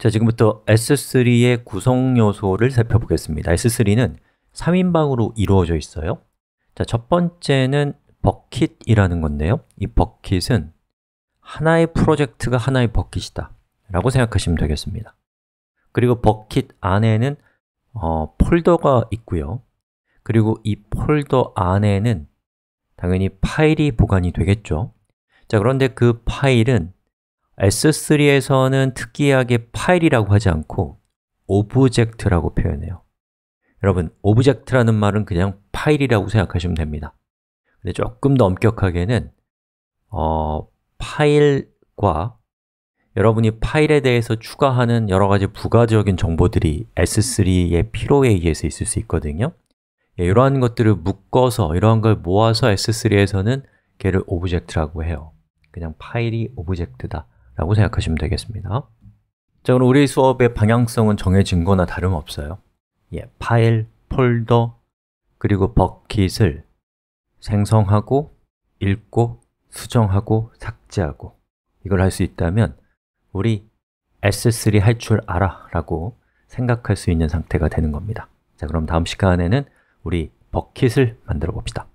자, 지금부터 S3의 구성 요소를 살펴보겠습니다. S3는 3인방으로 이루어져 있어요. 자, 첫 번째는 버킷이라는 건데요. 이 버킷은 하나의 프로젝트가 하나의 버킷이다 라고 생각하시면 되겠습니다. 그리고 버킷 안에는 어, 폴더가 있고요. 그리고 이 폴더 안에는 당연히 파일이 보관이 되겠죠. 자, 그런데 그 파일은 S3에서는 특이하게 파일이라고 하지 않고 오브젝트라고 표현해요 여러분, 오브젝트라는 말은 그냥 파일이라고 생각하시면 됩니다 근데 조금 더 엄격하게는 어, 파일과 여러분이 파일에 대해서 추가하는 여러 가지 부가적인 정보들이 S3의 피로에 의해서 있을 수 있거든요 예, 이러한 것들을 묶어서, 이러한 걸 모아서 S3에서는 걔를 오브젝트라고 해요 그냥 파일이 오브젝트다 라고 생각하시면 되겠습니다 자, 그럼 우리 수업의 방향성은 정해진 거나 다름없어요 예, 파일, 폴더, 그리고 버킷을 생성하고, 읽고, 수정하고, 삭제하고 이걸 할 수 있다면 우리 S3 할 줄 알아 라고 생각할 수 있는 상태가 되는 겁니다 자, 그럼 다음 시간에는 우리 버킷을 만들어 봅시다